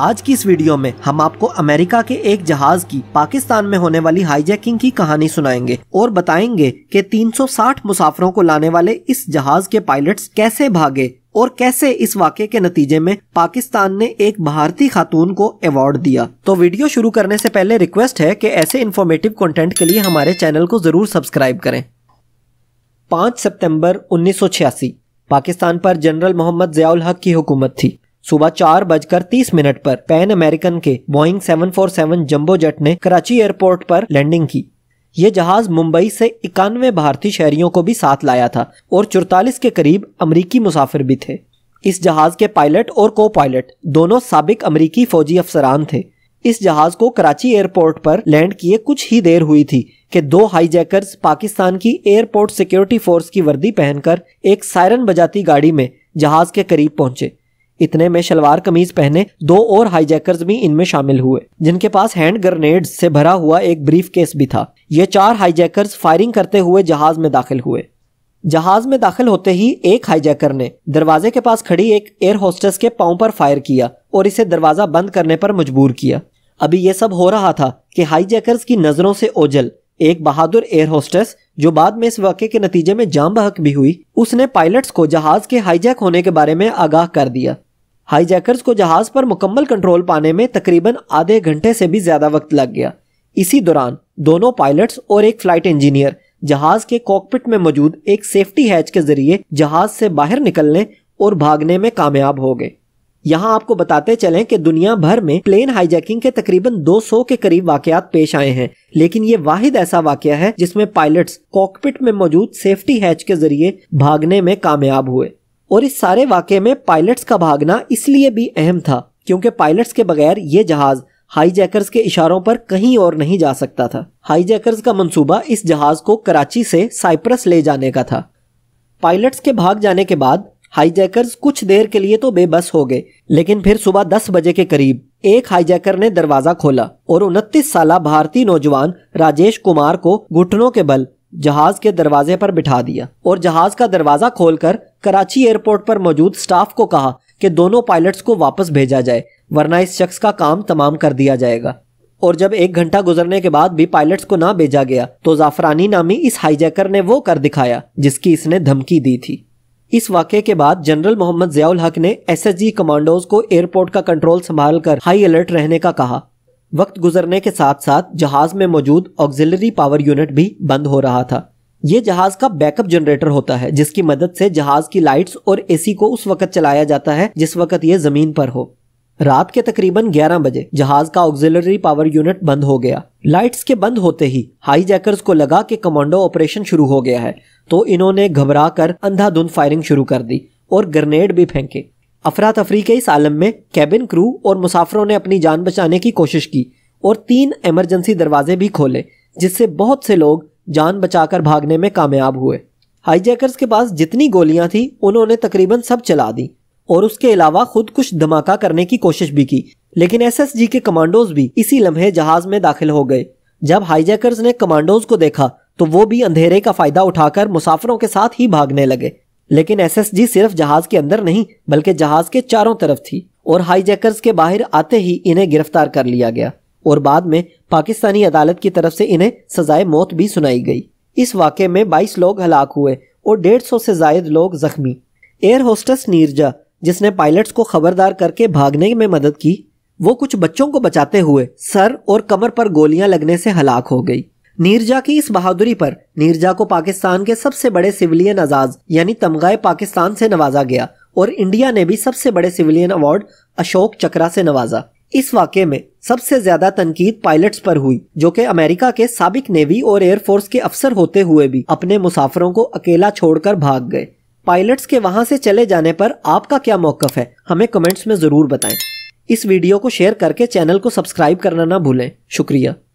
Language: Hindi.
आज की इस वीडियो में हम आपको अमेरिका के एक जहाज की पाकिस्तान में होने वाली हाईजैकिंग की कहानी सुनाएंगे और बताएंगे कि 360 मुसाफरों को लाने वाले इस जहाज के पायलट्स कैसे भागे और कैसे इस वाक्य के नतीजे में पाकिस्तान ने एक भारतीय खातून को अवार्ड दिया तो वीडियो शुरू करने ऐसी पहले रिक्वेस्ट है की ऐसे इन्फॉर्मेटिव कंटेंट के लिए हमारे चैनल को जरूर सब्सक्राइब करें पाँच सितंबर 1986 पाकिस्तान पर जनरल मोहम्मद जयाउल हक की हुकूमत थी सुबह चार बजकर तीस मिनट पर पैन अमेरिकन के बोइंग 747 जंबो जेट ने कराची एयरपोर्ट पर लैंडिंग की ये जहाज मुंबई से इक्यानवे भारतीय शहरियों को भी साथ लाया था और चौतालीस के करीब अमरीकी मुसाफिर भी थे इस जहाज के पायलट और को पायलट दोनों सबक अमरीकी फौजी अफसरान थे इस जहाज को कराची एयरपोर्ट पर लैंड किए कुछ ही देर हुई थी कि दो हाईजैकर्स पाकिस्तान की एयरपोर्ट सिक्योरिटी फोर्स की वर्दी पहनकर एक सायरन बजाती गाड़ी में जहाज के करीब पहुंचे इतने में शलवार कमीज पहने दो और हाईजैकर्स भी इनमें शामिल हुए जिनके पास हैंड ग्रेनेड से भरा हुआ एक ब्रीफ केस भी था ये चार हाईजैकर्स फायरिंग करते हुए जहाज में दाखिल हुए जहाज में दाखिल होते ही एक हाईजैकर ने दरवाजे के पास खड़ी एक एयर होस्टेस के पाँव पर फायर किया और इसे दरवाजा बंद करने पर मजबूर किया अभी ये सब हो रहा था कि हाईजैकर्स की नजरों से ओझल एक बहादुर एयर होस्टेस जो बाद में इस वाक्य के नतीजे में जाम बहक भी हुई उसने पायलट्स को जहाज के हाईजैक होने के बारे में आगाह कर दिया हाईजैकर्स को जहाज पर मुकम्मल कंट्रोल पाने में तकरीबन आधे घंटे से भी ज्यादा वक्त लग गया इसी दौरान दोनों पायलट्स और एक फ्लाइट इंजीनियर जहाज के कॉकपिट में मौजूद एक सेफ्टी हैच के जरिए जहाज से बाहर निकलने और भागने में कामयाब हो गए यहाँ आपको बताते चलें कि दुनिया भर में प्लेन हाईजैकिंग के तकरीबन 200 के करीब वाकयात पेश आए हैं लेकिन ये वाहिद ऐसा वाक्य है जिसमें पायलट्स कॉकपिट में मौजूद सेफ्टी हैच के जरिए भागने में कामयाब हुए और इस सारे वाक्य में पायलट्स का भागना इसलिए भी अहम था क्योंकि पायलट्स के बगैर ये जहाज़ हाईजैकर्स के इशारों पर कहीं और नहीं जा सकता था हाईजैकर्स का मंसूबा इस जहाज को कराची से साइप्रस ले जाने का था पायलट्स के भाग जाने के बाद हाईजैकर्स कुछ देर के लिए तो बेबस हो गए लेकिन फिर सुबह दस बजे के करीब एक हाईजैकर ने दरवाजा खोला और उनतीस साल भारतीय नौजवान राजेश कुमार को घुटनों के बल जहाज के दरवाजे पर बिठा दिया और जहाज का दरवाजा खोलकर कराची एयरपोर्ट पर मौजूद स्टाफ को कहा कि दोनों पायलट्स को वापस भेजा जाए वरना इस शख्स का काम तमाम कर दिया जाएगा और जब एक घंटा गुजरने के बाद भी पायलट्स को ना भेजा गया तो जाफरानी नामी इस हाईजैकर ने वो कर दिखाया जिसकी इसने धमकी दी थी इस वाक्य के बाद जनरल मोहम्मद जियाउल हक ने एसएसजी कमांडोज को एयरपोर्ट का कंट्रोल संभाल कर हाई अलर्ट रहने का कहा वक्त गुजरने के साथ साथ जहाज में मौजूद ऑक्सिलरी पावर यूनिट भी बंद हो रहा था ये जहाज का बैकअप जनरेटर होता है जिसकी मदद से जहाज की लाइट्स और एसी को उस वक्त चलाया जाता है जिस वक्त ये जमीन पर हो रात के तकरीबन 11 बजे जहाज का ऑक्सिलरी पावर यूनिट बंद हो गया लाइट्स के बंद होते ही हाईजैकर्स को लगा कि कमांडो ऑपरेशन शुरू हो गया है तो इन्होंने घबरा कर अंधाधुंध फायरिंग शुरू कर दी और ग्रेनेड भी फेंके अफरा तफरी के इस आलम में कैबिन क्रू और मुसाफरों ने अपनी जान बचाने की कोशिश की और तीन इमरजेंसी दरवाजे भी खोले जिससे बहुत से लोग जान बचाकर भागने में कामयाब हुए हाईजैकर्स के पास जितनी गोलियां थी उन्होंने तकरीबन सब चला दी और उसके अलावा खुद कुछ धमाका करने की कोशिश भी की लेकिन एसएसजी के कमांडोज भी इसी लम्हे जहाज में दाखिल हो गए जब हाईजैकर्स ने कमांडोज को देखा तो वो भी अंधेरे का फायदा उठाकर मुसाफिरों के साथ ही भागने लगे लेकिन एसएसजी सिर्फ जहाज के अंदर नहीं बल्कि जहाज के चारों तरफ थी और हाईजैकर्स के बाहर आते ही इन्हें गिरफ्तार कर लिया गया और बाद में पाकिस्तानी अदालत की तरफ से इन्हें सजाए मौत भी सुनाई गई इस वाक़े में 22 लोग हलाक हुए और 150 से जायद लोग जख्मी एयर होस्टस नीरजा जिसने पायलट्स को खबरदार करके भागने में मदद की वो कुछ बच्चों को बचाते हुए सर और कमर पर गोलियां लगने से हलाक हो गई नीरजा की इस बहादुरी पर नीरजा को पाकिस्तान के सबसे बड़े सिविलियन एजाज यानी तमगाए पाकिस्तान से नवाजा गया और इंडिया ने भी सबसे बड़े सिविलियन अवार्ड अशोक चक्रा से नवाजा इस वाक्य में सबसे ज्यादा तनकीद पायलट्स पर हुई जो कि अमेरिका के सबक नेवी और एयरफोर्स के अफसर होते हुए भी अपने मुसाफरों को अकेला छोड़कर भाग गए पायलट्स के वहां से चले जाने पर आपका क्या मौकफ है हमें कमेंट्स में जरूर बताएं इस वीडियो को शेयर करके चैनल को सब्सक्राइब करना ना भूलें शुक्रिया